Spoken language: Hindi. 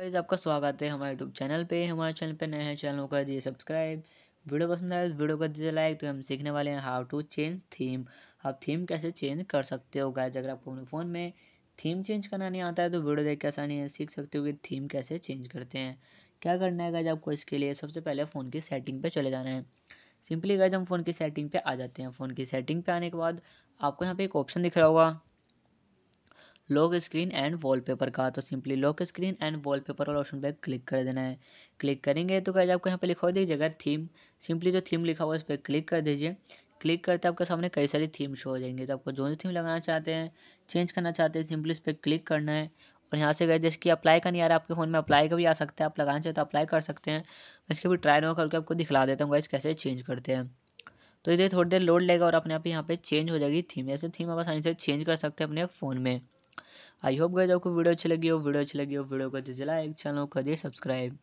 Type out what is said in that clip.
गाइस आपका स्वागत है हमारे यूट्यूब चैनल पे हमारे चैनल पे नए हैं चैनल कर दिए सब्सक्राइब वीडियो पसंद आए तो वीडियो कर दीजिए लाइक तो हम सीखने वाले हैं हाउ टू चेंज थीम आप थीम कैसे चेंज कर सकते हो गाइस अगर आपको अपने फ़ोन में थीम चेंज करना नहीं आता है तो वीडियो देख के आसानी है सीख सकते हो कि थीम कैसे चेंज करते हैं क्या करना है गाइज आपको इसके लिए सबसे पहले फ़ोन की सेटिंग पर चले जाना है सिंपली गाइज हम फ़ोन की सेटिंग पर आ जाते हैं फ़ोन की सेटिंग पर आने के बाद आपको यहाँ पर एक ऑप्शन दिख रहा होगा लॉक स्क्रीन एंड वॉलपेपर का तो simply lock screen and wallpaper वाला ऑप्शन पर क्लिक कर देना है क्लिक करेंगे तो क्या आपको यहाँ पे लिखा हुआ दीजिएगा थीम सिंपली जो थीम लिखा हुआ है उस पर क्लिक कर दीजिए क्लिक करते आपके सामने कई सारी थीम शो हो जाएंगी तो आपको जो जो थीम लगाना चाहते हैं चेंज करना चाहते हैं सिंपली उस पर क्लिक करना है और यहाँ से गए जैसे कि अप्लाई का नहीं आ रहा आपके फ़ोन में अप्लाई का भी आ सकता है आप लगाना चाहते तो अप्लाई कर सकते हैं इसके भी ट्राई ना करके आपको दिखला देता हूँ गाइज कैसे चेंज करते हैं तो इधर थोड़ी देर लोड लेगा और अपने आप यहाँ पे चेंज हो जाएगी थीम ऐसे थीम आप आसानी से चेंज कर सकते हैं अपने फ़ोन में आई होप गए आपको वीडियो अच्छी लगी हो वीडियो अच्छी लगी हो वीडियो को जला एक चैनल कर दे सब्सक्राइब